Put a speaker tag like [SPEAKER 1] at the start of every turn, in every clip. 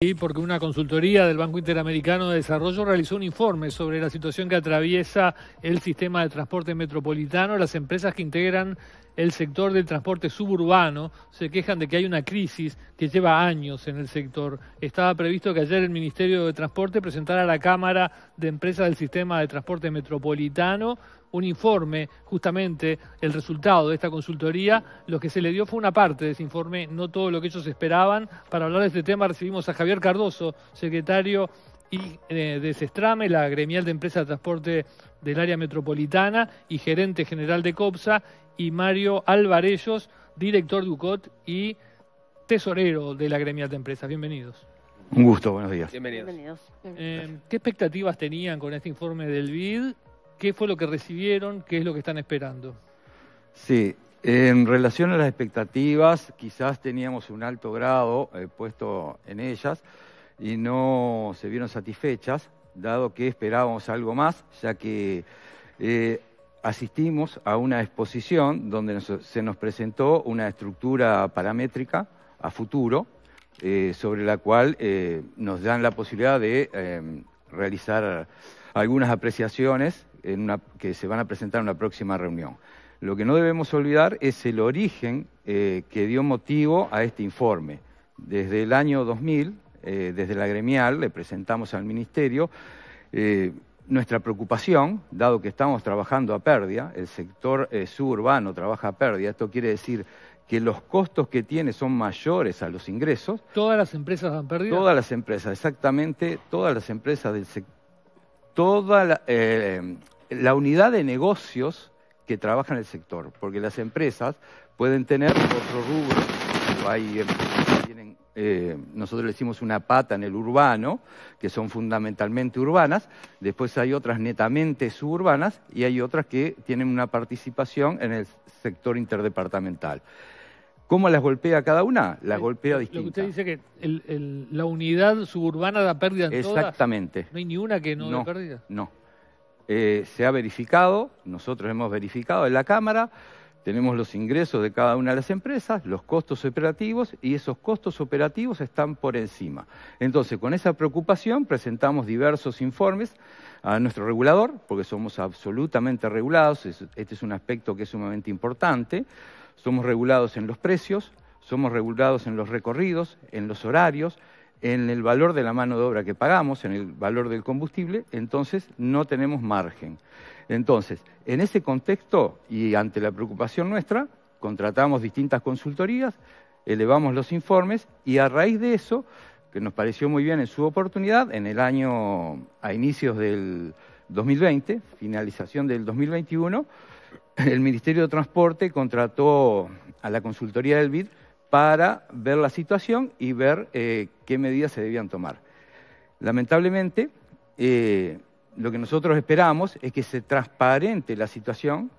[SPEAKER 1] Sí, porque una consultoría del Banco Interamericano de Desarrollo realizó un informe sobre la situación que atraviesa el sistema de transporte metropolitano. Las empresas que integran el sector del transporte suburbano se quejan de que hay una crisis que lleva años en el sector. Estaba previsto que ayer el Ministerio de Transporte presentara a la Cámara de Empresas del Sistema de Transporte Metropolitano un informe, justamente el resultado de esta consultoría. Lo que se le dio fue una parte de ese informe, no todo lo que ellos esperaban. Para hablar de este tema recibimos a Javier Cardoso, secretario eh, de Sestrame, la gremial de empresas de transporte del área metropolitana y gerente general de COPSA, y Mario Alvarellos, director de UCOT y tesorero de la gremial de empresas. Bienvenidos.
[SPEAKER 2] Un gusto, buenos días.
[SPEAKER 1] Bienvenidos. Eh, ¿Qué expectativas tenían con este informe del BID ¿Qué fue lo que recibieron? ¿Qué es lo que están esperando?
[SPEAKER 2] Sí, en relación a las expectativas, quizás teníamos un alto grado eh, puesto en ellas y no se vieron satisfechas, dado que esperábamos algo más, ya que eh, asistimos a una exposición donde se nos presentó una estructura paramétrica a futuro, eh, sobre la cual nos dan la posibilidad de realizar algunas apreciaciones que se van a presentar en una próxima reunión. Lo que no debemos olvidar es el origen eh, que dio motivo a este informe. Desde el año 2000, eh, desde la gremial, le presentamos al Ministerio eh, nuestra preocupación, dado que estamos trabajando a pérdida, el sector suburbano trabaja a pérdida, esto quiere decir que los costos que tiene son mayores a los ingresos.
[SPEAKER 1] ¿Todas las empresas han perdido? Todas
[SPEAKER 2] las empresas, exactamente, todas las empresas del sector la unidad de negocios que trabaja en el sector, porque las empresas pueden tener otro rubro. Hay, tienen, eh, nosotros le hicimos una pata en el urbano, que son fundamentalmente urbanas, después hay otras netamente suburbanas y hay otras que tienen una participación en el sector interdepartamental. ¿Cómo las golpea cada una? Las golpea distintas. usted
[SPEAKER 1] dice que la unidad suburbana da pérdida en Exactamente. No hay ni una que no, no da pérdida.
[SPEAKER 2] No. Eh, se ha verificado, nosotros hemos verificado en la Cámara, tenemos los ingresos de cada una de las empresas, los costos operativos y esos costos operativos están por encima. Entonces, con esa preocupación presentamos diversos informes a nuestro regulador, porque somos absolutamente regulados, este es un aspecto que es sumamente importante, somos regulados en los precios, somos regulados en los recorridos, en los horarios, en el valor de la mano de obra que pagamos, en el valor del combustible, entonces no tenemos margen. Entonces, en ese contexto y ante la preocupación nuestra, contratamos distintas consultorías, elevamos los informes y a raíz de eso, que nos pareció muy bien en su oportunidad, en el año a inicios del 2020, finalización del 2021, el Ministerio de Transporte contrató a la consultoría del BID para ver la situación y ver eh, qué medidas se debían tomar. Lamentablemente, eh, lo que nosotros esperamos es que se transparente la situación,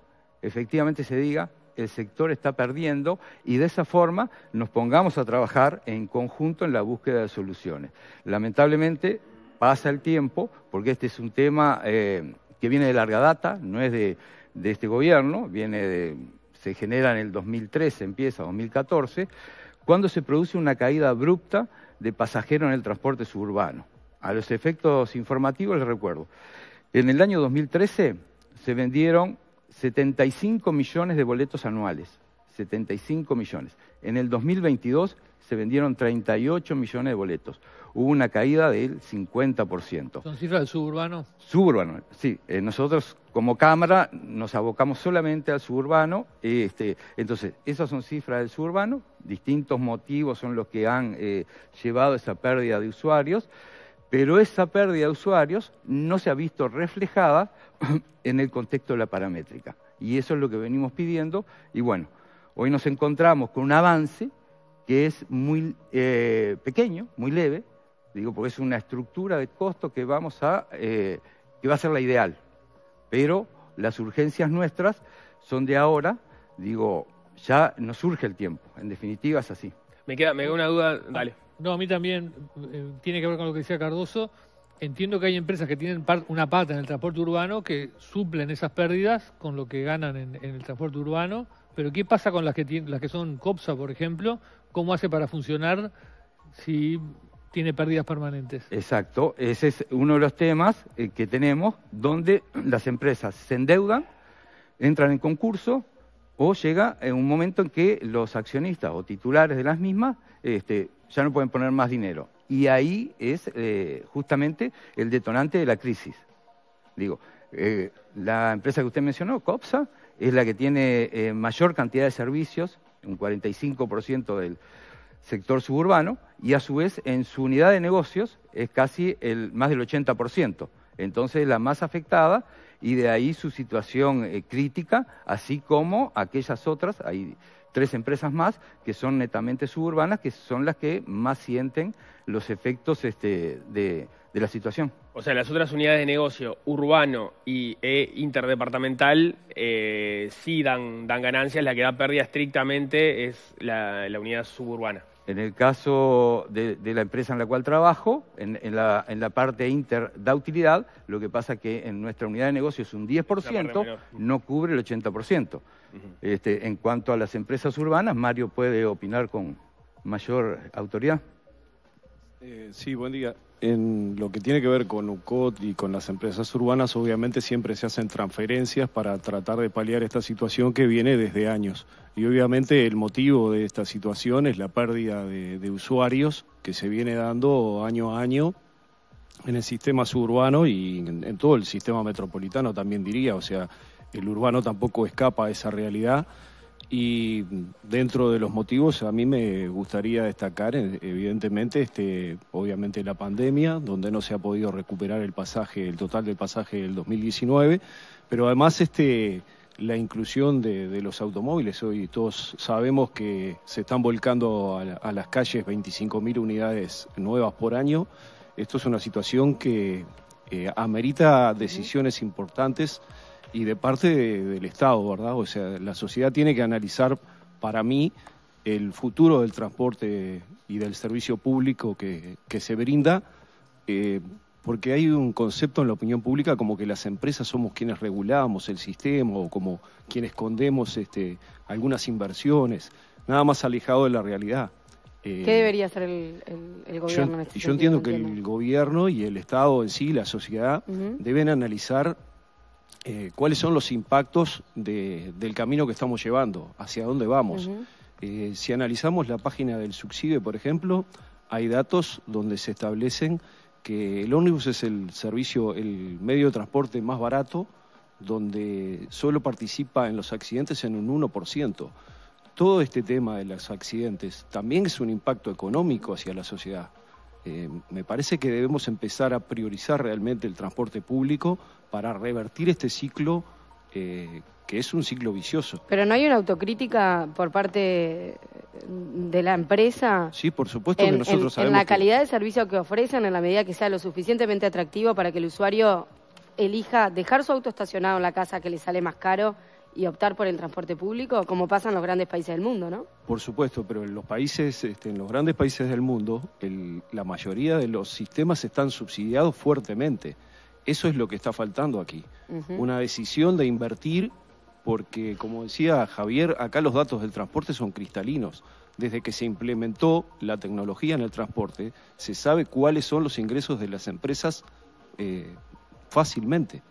[SPEAKER 2] efectivamente se diga, el sector está perdiendo y de esa forma nos pongamos a trabajar en conjunto en la búsqueda de soluciones. Lamentablemente pasa el tiempo, porque este es un tema eh, que viene de larga data, no es de este gobierno, viene de se genera en el 2013, empieza 2014, cuando se produce una caída abrupta de pasajeros en el transporte suburbano. A los efectos informativos les recuerdo, en el año 2013 se vendieron 75 millones de boletos anuales, 75 millones. En el 2022 se vendieron 38 millones de boletos. Hubo una caída del 50%.
[SPEAKER 1] ¿Son cifras del suburbano?
[SPEAKER 2] Suburbano, sí. Eh, nosotros como Cámara nos abocamos solamente al suburbano. Este, entonces, esas son cifras del suburbano. Distintos motivos son los que han eh, llevado esa pérdida de usuarios. Pero esa pérdida de usuarios no se ha visto reflejada en el contexto de la paramétrica. Y eso es lo que venimos pidiendo. Y bueno, hoy nos encontramos con un avance que es muy eh, pequeño, muy leve, digo, porque es una estructura de costo que, vamos a, eh, que va a ser la ideal. Pero las urgencias nuestras son de ahora, digo, ya no surge el tiempo, en definitiva es así.
[SPEAKER 1] Me queda, una duda, dale. No, a mí también eh, tiene que ver con lo que decía Cardoso. Entiendo que hay empresas que tienen una pata en el transporte urbano que suplen esas pérdidas con lo que ganan en el transporte urbano pero ¿qué pasa con las que, las que son COPSA, por ejemplo? ¿Cómo hace para funcionar si tiene pérdidas
[SPEAKER 2] permanentes? Exacto, ese es uno de los temas eh, que tenemos donde las empresas se endeudan, entran en concurso o llega en eh, un momento en que los accionistas o titulares de las mismas este, ya no pueden poner más dinero. Y ahí es eh, justamente el detonante de la crisis. Digo, la empresa que usted mencionó, COPSA, es la que tiene eh, mayor cantidad de servicios, un 45% del sector suburbano, y a su vez en su unidad de negocios es casi el, más del 80%. Entonces la más afectada y de ahí su situación eh, crítica, así como aquellas otras, tres empresas más que son netamente suburbanas, que son las que más sienten los efectos este, de, la situación.
[SPEAKER 3] O sea, las otras unidades de negocio urbano y, e interdepartamental eh, sí dan, dan ganancias, la que da pérdida estrictamente
[SPEAKER 2] es la, la unidad suburbana. En el caso de, la empresa en la cual trabajo, en, la, parte inter da utilidad, lo que pasa es que en nuestra unidad de negocio es un 10%, no cubre el 80%. Este, en cuanto a las empresas urbanas, Mario puede opinar con mayor autoridad. Eh, sí,
[SPEAKER 4] buen día en lo que tiene que ver con UCOT y con las empresas urbanas, obviamente siempre se hacen transferencias para tratar de paliar esta situación que viene desde años. Y obviamente el motivo de esta situación es la pérdida de, usuarios que se viene dando año a año en el sistema suburbano y en, en todo el sistema metropolitano también diría, o sea, el urbano tampoco escapa a esa realidad. Y dentro de los motivos, a mí me gustaría destacar, eh, evidentemente, este, obviamente la pandemia, donde no se ha podido recuperar el pasaje, el total del pasaje del 2019, pero además este, la inclusión de, los automóviles. Hoy todos sabemos que se están volcando a, las calles 25.000 unidades nuevas por año. Esto es una situación que eh, amerita decisiones importantes y de parte del Estado, ¿verdad? O sea, la sociedad tiene que analizar, para mí, el futuro del transporte y del servicio público que, que se brinda, eh, porque hay un concepto en la opinión pública como que las empresas somos quienes regulamos el sistema o como quienes escondemos este, algunas inversiones, nada más alejado de la realidad. ¿Qué eh, debería hacer el, gobierno? Yo, en este yo entiendo que el gobierno y el Estado en sí, la sociedad, deben analizar eh, cuáles son los impactos del camino que estamos llevando, hacia dónde vamos. Eh, si analizamos la página del subsidio, por ejemplo, hay datos donde se establecen que el ómnibus es el servicio, el medio de transporte más barato, donde solo participa en los accidentes en un 1%. Todo este tema de los accidentes también es un impacto económico hacia la sociedad. Eh, me parece que debemos empezar a priorizar realmente el transporte público para revertir este ciclo eh, que es un ciclo vicioso. Pero no hay una autocrítica por parte de la empresa. Sí, por supuesto en, nosotros la calidad de servicio que ofrecen, en la medida que sea lo suficientemente atractivo para que el usuario elija dejar su auto estacionado en la casa que le sale más caro y optar por el transporte público, como pasa en los grandes países del mundo, ¿no? Por supuesto, pero en los países, este, en los grandes países del mundo, la mayoría de los sistemas están subsidiados fuertemente. Eso es lo que está faltando aquí. Una decisión de invertir, porque como decía Javier, acá los datos del transporte son cristalinos. Desde que se implementó la tecnología en el transporte, se sabe cuáles son los ingresos de las empresas eh, fácilmente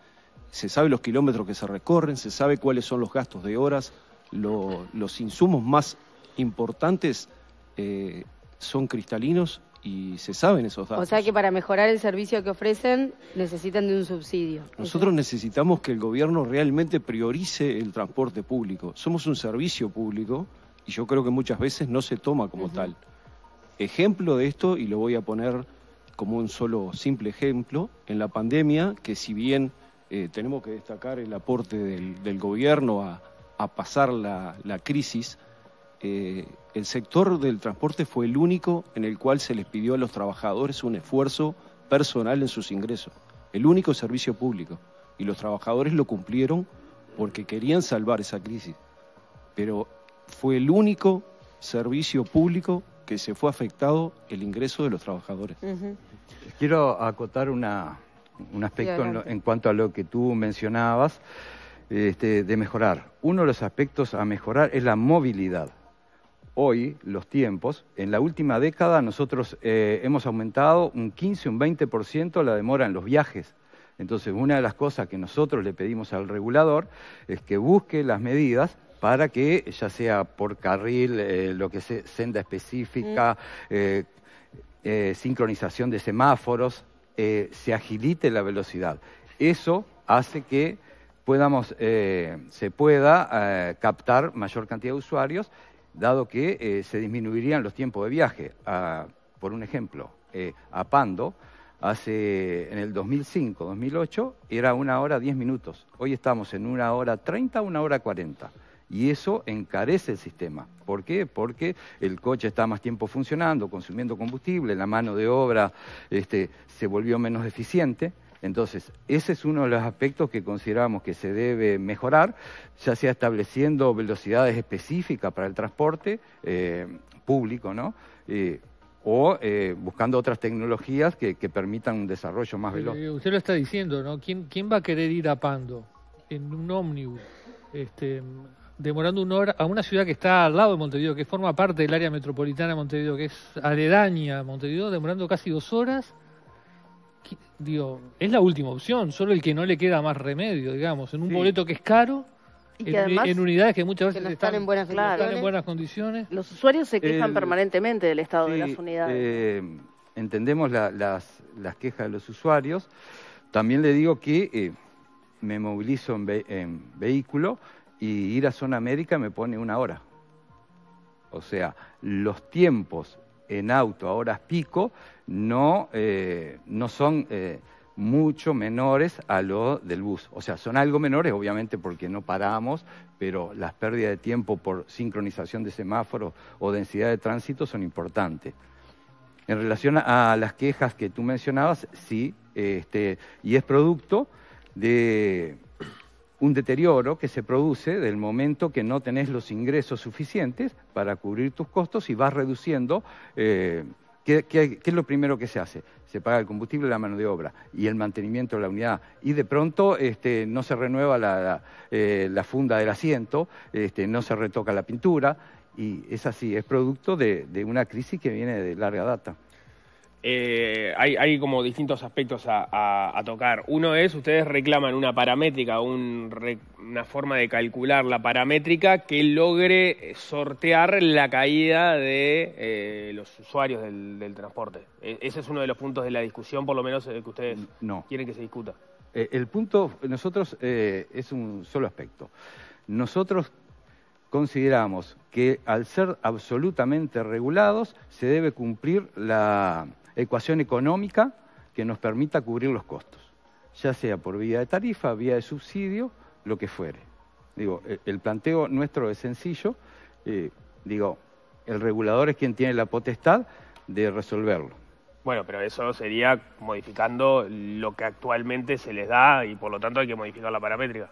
[SPEAKER 4] se sabe los kilómetros que se recorren, se sabe cuáles son los gastos de horas, los insumos más importantes eh, son cristalinos y se saben esos datos. O sea que para mejorar el servicio que ofrecen necesitan de un subsidio. Nosotros necesitamos que el gobierno realmente priorice el transporte público. Somos un servicio público y yo creo que muchas veces no se toma como tal. Ejemplo de esto, y lo voy a poner como un solo simple ejemplo, en la pandemia, que si bien eh, tenemos que destacar el aporte del, gobierno a, pasar la, crisis. Eh, el sector del transporte fue el único en el cual se les pidió a los trabajadores un esfuerzo personal en sus ingresos, el único servicio público. Y los trabajadores lo cumplieron porque querían salvar esa crisis. Pero fue el único
[SPEAKER 2] servicio público que se fue afectado el ingreso de los trabajadores. Quiero acotar una, un aspecto en, cuanto a lo que tú mencionabas este, de mejorar. Uno de los aspectos a mejorar es la movilidad. Hoy, los tiempos, en la última década nosotros eh, hemos aumentado un 15, un 20% la demora en los viajes. Entonces, una de las cosas que nosotros le pedimos al regulador es que busque las medidas para que, ya sea por carril, eh, lo que sea, senda específica, mm. eh, sincronización de semáforos, eh, se agilite la velocidad. Eso hace que podamos, eh, se pueda eh, captar mayor cantidad de usuarios, dado que se disminuirían los tiempos de viaje. por un ejemplo, a Pando, hace, en el 2005, 2008, era una hora diez minutos. Hoy estamos en una hora treinta, una hora cuarenta y eso encarece el sistema. ¿Por qué? Porque el coche está más tiempo funcionando, consumiendo combustible, la mano de obra este, se volvió menos eficiente. Entonces, ese es uno de los aspectos que consideramos que se debe mejorar, ya sea estableciendo velocidades específicas para el transporte eh, público, ¿no? Eh, o eh, buscando otras tecnologías que, permitan un desarrollo más veloz.
[SPEAKER 1] Usted lo está diciendo, ¿no? ¿Quién, va a querer ir a Pando en un ómnibus? Este, demorando una hora a una ciudad que está al lado de Montevideo, que forma parte del área metropolitana de Montevideo, que es aledaña a Montevideo, demorando casi dos horas. Digo, es la última opción, solo el que no le queda más remedio, digamos,
[SPEAKER 2] en un boleto que es caro.
[SPEAKER 4] Y en, unidades
[SPEAKER 2] que muchas veces están, en buenas condiciones.
[SPEAKER 4] Los usuarios se quejan permanentemente del estado de las unidades.
[SPEAKER 2] Eh, entendemos las, quejas de los usuarios. También le digo que eh, me movilizo en vehículo, y ir a zona América me pone una hora. O sea, los tiempos en auto a horas pico no, eh, no son eh, mucho menores a lo del bus. O sea, son algo menores, obviamente, porque no paramos, pero las pérdidas de tiempo por sincronización de semáforos o densidad de tránsito son importantes. En relación a las quejas que tú mencionabas, sí, este, y es producto de un deterioro que se produce del momento que no tenés los ingresos suficientes para cubrir tus costos y vas reduciendo. Eh, ¿qué, es lo primero que se hace? Se paga el combustible, la mano de obra y el mantenimiento de la unidad. Y de pronto este, no se renueva la, eh, funda del asiento, este, no se retoca la pintura. Y es así, es producto de una crisis que viene de larga data.
[SPEAKER 3] Eh, hay, como distintos aspectos a, tocar. Uno es, ustedes reclaman una paramétrica, una forma de calcular la paramétrica que logre sortear la caída de eh, los usuarios del, transporte. E, ese es uno de los puntos de la discusión, por lo menos eh, que ustedes quieren que se
[SPEAKER 2] discuta. el punto, nosotros, es un solo aspecto. Nosotros consideramos que al ser absolutamente regulados se debe cumplir la ecuación económica que nos permita cubrir los costos, ya sea por vía de tarifa, vía de subsidio, lo que fuere. Digo, e, el planteo nuestro es sencillo, eh, digo, el regulador es quien tiene la potestad de resolverlo.
[SPEAKER 3] Bueno, pero eso sería modificando lo que actualmente se les da y por lo tanto hay que modificar la paramétrica.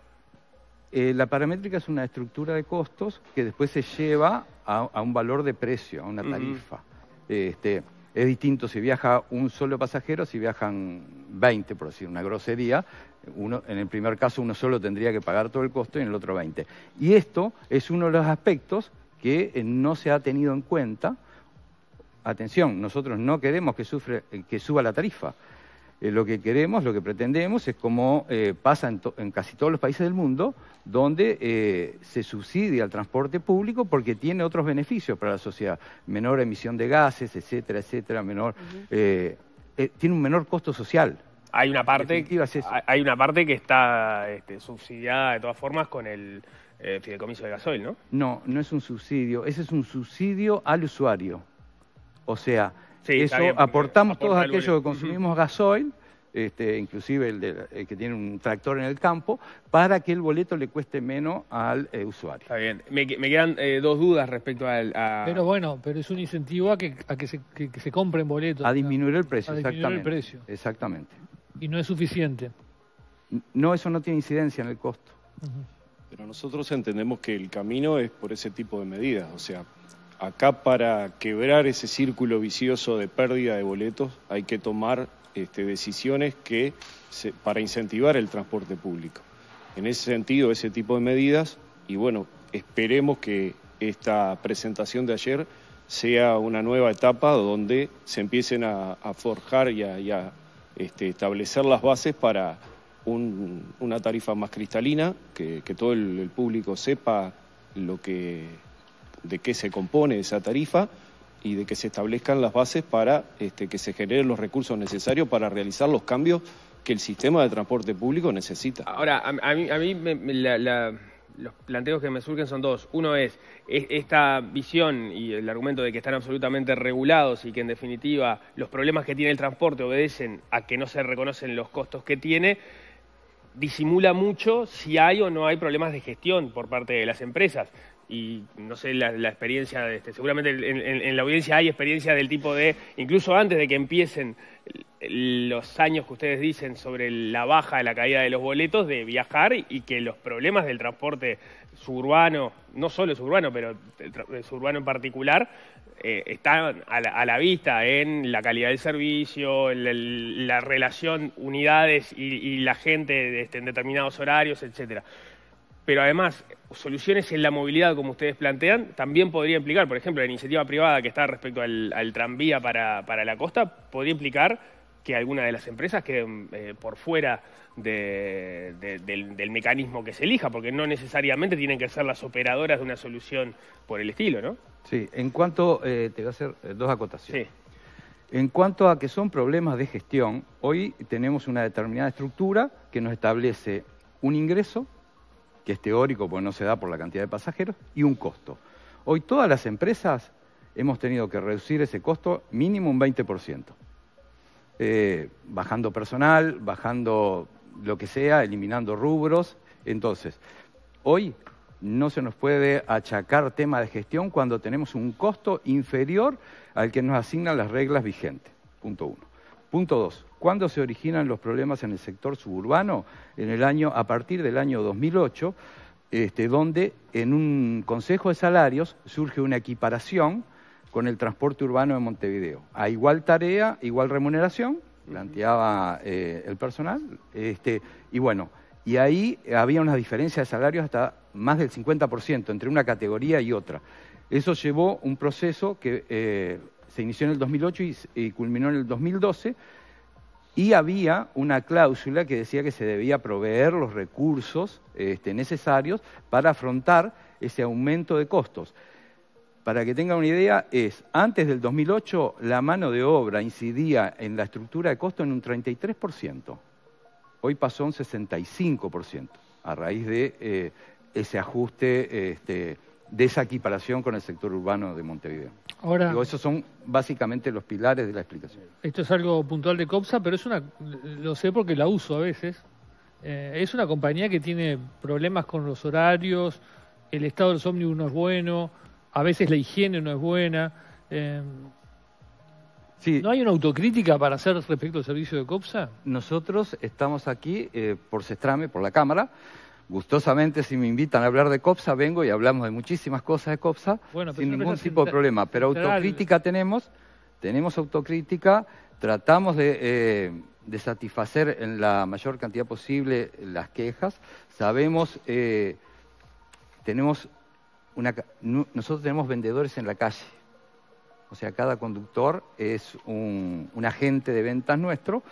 [SPEAKER 2] Eh, la paramétrica es una estructura de costos que después se lleva a, un valor de precio, a una tarifa. Este, es distinto si viaja un solo pasajero, si viajan 20, por decir una grosería. Uno, en el primer caso uno solo tendría que pagar todo el costo y en el otro 20. Y esto es uno de los aspectos que eh, no se ha tenido en cuenta. Atención, nosotros no queremos que, sufre, eh, que suba la tarifa. Eh, lo que queremos, lo que pretendemos es como eh, pasa en, casi todos los países del mundo, donde eh, se subsidia el transporte público porque tiene otros beneficios para la sociedad, menor emisión de gases, etcétera, etcétera, menor, tiene un menor costo social.
[SPEAKER 3] Hay una parte, hay una parte que está este, subsidiada de todas formas con el fideicomiso de gasoil, ¿no?
[SPEAKER 2] No, no es un subsidio, ese es un subsidio al usuario. O sea, eso aportamos todos aquellos que consumimos gasoil, este, inclusive el, que tiene un tractor en el campo, para que el boleto le cueste menos al eh, usuario. Está
[SPEAKER 3] bien. Me, quedan eh, dos dudas respecto A...
[SPEAKER 2] Pero
[SPEAKER 1] bueno, pero es un incentivo a que, se, compren boletos. A disminuir el precio, a disminuir El
[SPEAKER 2] precio. Exactamente. Y no es suficiente. No, eso no tiene incidencia en el costo.
[SPEAKER 4] Pero nosotros entendemos que el camino es por ese tipo de medidas, o sea, Acá para quebrar ese círculo vicioso de pérdida de boletos hay que tomar este, decisiones que para incentivar el transporte público. En ese sentido, ese tipo de medidas, y bueno, esperemos que esta presentación de ayer sea una nueva etapa donde se empiecen a, forjar y a, este, establecer las bases para una tarifa más cristalina, que, todo el público sepa lo que de qué se compone esa tarifa y de que se establezcan las bases para este, que se generen los recursos necesarios para realizar los cambios que el sistema de transporte público necesita.
[SPEAKER 3] Ahora, a, mí, a los planteos que me surgen son dos. Uno es, esta visión y el argumento de que están absolutamente regulados y que en definitiva los problemas que tiene el transporte obedecen a que no se reconocen los costos que tiene disimula mucho si hay o no hay problemas de gestión por parte de las empresas y no sé la, experiencia de este. Seguramente en, la audiencia hay experiencia del tipo de, incluso antes de que empiecen los años que ustedes dicen sobre la baja, de la caída de los boletos, de viajar y que los problemas del transporte suburbano, no solo suburbano, pero el suburbano en particular, eh, están a la, vista en la calidad del servicio, en la, relación unidades y, la gente este, en determinados horarios, etcétera. Pero además, soluciones en la movilidad como ustedes plantean, también podría implicar, por ejemplo, la iniciativa privada que está respecto al, tranvía para, para, la costa, podría implicar que alguna de las empresas queden eh, por fuera del, mecanismo que se elija, porque no necesariamente tienen que ser las operadoras de una solución por el estilo, ¿no?
[SPEAKER 2] Sí, en cuanto, eh, te voy a hacer eh, dos acotaciones. Sí. En cuanto a que son problemas de gestión, hoy tenemos una determinada estructura que nos establece un ingreso, que es teórico porque no se da por la cantidad de pasajeros, y un costo. Hoy todas las empresas hemos tenido que reducir ese costo mínimo un 20%, eh, bajando personal, bajando lo que sea, eliminando rubros. Entonces, hoy no se nos puede achacar tema de gestión cuando tenemos un costo inferior al que nos asignan las reglas vigentes. Punto uno. Punto dos, ¿Cuándo se originan los problemas en el sector suburbano? En el año, a partir del año 2008, este, donde en un consejo de salarios surge una equiparación con el transporte urbano de Montevideo. A igual tarea, igual remuneración, planteaba eh, el personal. Este, y bueno, y ahí había una diferencia de salarios hasta más del 50% entre una categoría y otra. Eso llevó un proceso que... Eh, se inició en el 2008 y, culminó en el 2012, y había una cláusula que decía que se debía proveer los recursos este, necesarios para afrontar ese aumento de costos. Para que tengan una idea, es antes del 2008 la mano de obra incidía en la estructura de costo en un 33%. Hoy pasó un 65% a raíz de eh, ese ajuste, este, de esa equiparación con el sector urbano de Montevideo. Ahora, Digo, esos son básicamente los pilares de la explicación.
[SPEAKER 1] Esto es algo puntual de COPSA, pero es una, lo sé porque la uso a veces. Eh, es una compañía que tiene problemas con los horarios, el estado del ómnibus no es bueno, a veces la higiene no es buena. Eh, ¿No hay una autocrítica para hacer respecto
[SPEAKER 2] al servicio de COPSA? Nosotros estamos aquí eh, por Sestrame, por la Cámara. Gustosamente, si me invitan a hablar de COPSA, vengo y hablamos de muchísimas cosas de COPSA sin ningún tipo de problema. Pero autocrítica tenemos, tenemos autocrítica, tratamos eh, de, satisfacer en la mayor cantidad posible las quejas. Sabemos, eh, tenemos una, nosotros tenemos vendedores en la calle. O sea, cada conductor es un agente de ventas nuestro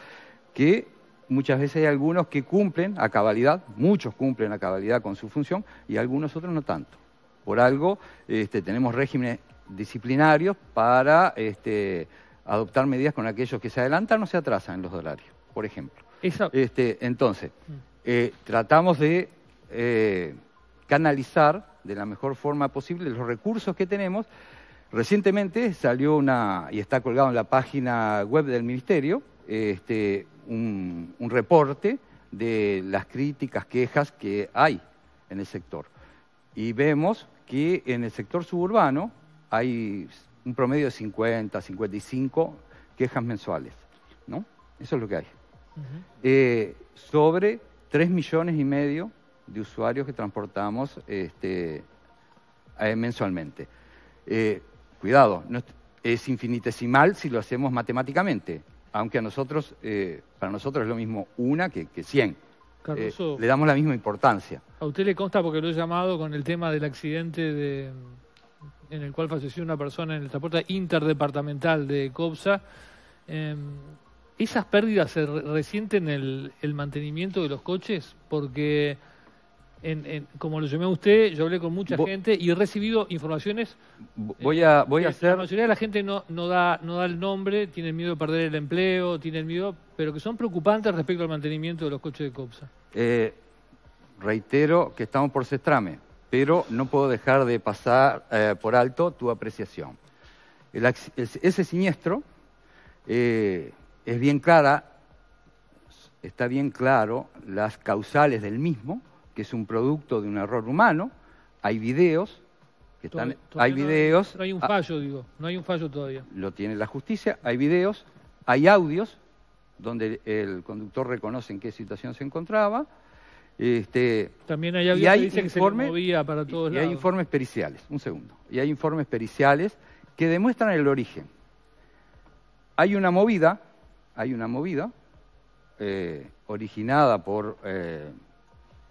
[SPEAKER 2] que muchas veces hay algunos que cumplen a cabalidad, muchos cumplen a cabalidad con su función y algunos otros no tanto. Por algo este, tenemos regímenes disciplinarios para este, adoptar medidas con aquellos que se adelantan o se atrasan en los horarios, por ejemplo. Este, entonces, mm. eh, tratamos de eh, canalizar de la mejor forma posible los recursos que tenemos. Recientemente salió una, y está colgado en la página web del Ministerio, este, un, reporte de las críticas, quejas que hay en el sector. Y vemos que en el sector suburbano hay un promedio de 50, 55 quejas mensuales. ¿no? Eso es lo que hay. Eh, sobre 3 millones y medio de usuarios que transportamos este, eh, mensualmente. Eh, cuidado, es infinitesimal si lo hacemos matemáticamente aunque a nosotros, eh, para nosotros es lo mismo una que, cien. 100. Eh, le damos la misma importancia.
[SPEAKER 1] A usted le consta, porque lo he llamado con el tema del accidente de, en el cual falleció una persona en el transporte interdepartamental de COPSA, em, ¿esas pérdidas se resienten en el mantenimiento de los coches? Porque como lo llamé a usted, yo hablé con mucha gente y he recibido informaciones.
[SPEAKER 2] Eh, voy a, La mayoría
[SPEAKER 1] de la gente no, da, el nombre, tiene miedo de perder el empleo, tiene miedo, pero que son preocupantes respecto al mantenimiento de los coches de COPSA.
[SPEAKER 2] Eh, reitero que estamos por Sestrame, pero no puedo dejar de pasar eh, por alto tu apreciación. ese siniestro es bien clara, está bien claro las causales del mismo que es un producto de un error humano, hay videos hay videos... No hay un ah. fallo, digo, no hay un fallo todavía. Lo tiene la justicia, hay videos, hay audios donde el conductor reconoce en qué situación se encontraba. Este, También
[SPEAKER 1] hay audios que
[SPEAKER 2] para todos y, Y hay informes periciales, un segundo, y hay informes periciales que demuestran el origen. Hay una movida, hay una movida eh, originada por... Eh,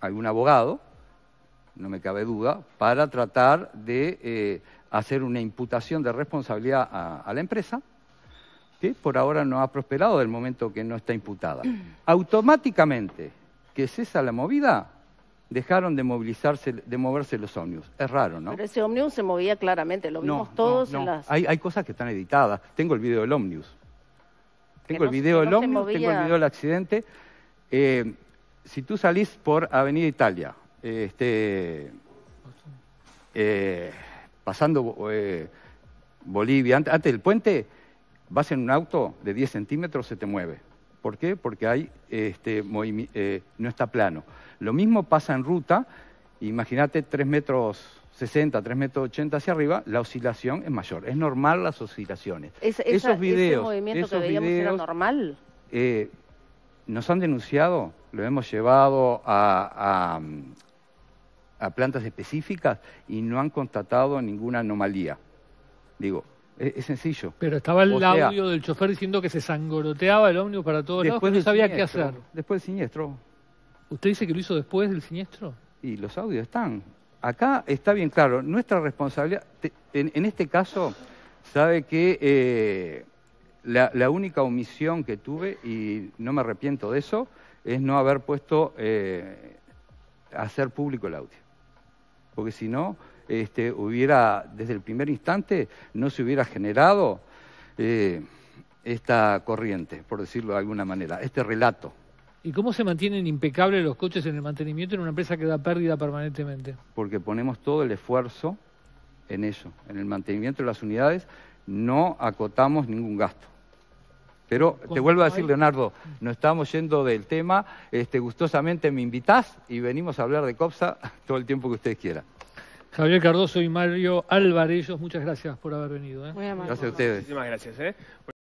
[SPEAKER 2] algún abogado, no me cabe duda, para tratar de eh, hacer una imputación de responsabilidad a, la empresa, que por ahora no ha prosperado del momento que no está imputada. Automáticamente que cesa la movida, dejaron de movilizarse, de moverse los ómnibus. Es raro, ¿no? Pero
[SPEAKER 4] ese ómnibus se movía claramente, lo vimos todos en las...
[SPEAKER 2] Hay, cosas que están editadas. Tengo el video del ómnibus. Tengo el video del ómnibus, tengo el video del accidente. Eh, si tú salís por Avenida Italia, este, eh, pasando eh, Bolivia, antes, del puente, vas en un auto de 10 centímetros, se te mueve. ¿Por qué? Porque hay, este, eh, no está plano. Lo mismo pasa en ruta, imagínate 3 metros 60, 3 metros 80 hacia arriba, la oscilación es mayor. Es normal las oscilaciones. esos videos, movimiento que veíamos era normal? nos han denunciado lo hemos llevado a, a, plantas específicas y no han constatado ninguna anomalía. Digo, es, sencillo.
[SPEAKER 1] Pero estaba el audio del chofer diciendo que se sangoroteaba el ómnibus para
[SPEAKER 2] todos lados, que no sabía qué hacer. Después del siniestro. ¿Usted dice que lo hizo después del siniestro? Y los audios están. Acá está bien claro, nuestra responsabilidad, en, este caso, sabe que eh, la, única omisión que tuve, y no me arrepiento de eso, es no haber puesto a eh, hacer público el audio. Porque si no, este, hubiera, desde el primer instante, no se hubiera generado eh, esta corriente, por decirlo de alguna manera, este relato.
[SPEAKER 1] ¿Y cómo se mantienen impecables los coches en el mantenimiento en una empresa que da pérdida permanentemente?
[SPEAKER 2] Porque ponemos todo el esfuerzo en eso, en el mantenimiento de las unidades, no acotamos ningún gasto. Pero te vuelvo a decir, Leonardo, nos estamos yendo del tema. Este, gustosamente me invitás y venimos a hablar de COPSA todo el tiempo que ustedes quieran.
[SPEAKER 1] Javier Cardoso y Mario Álvarez, muchas gracias por haber venido. ¿eh? gracias
[SPEAKER 3] a ustedes. Muchísimas gracias. ¿eh?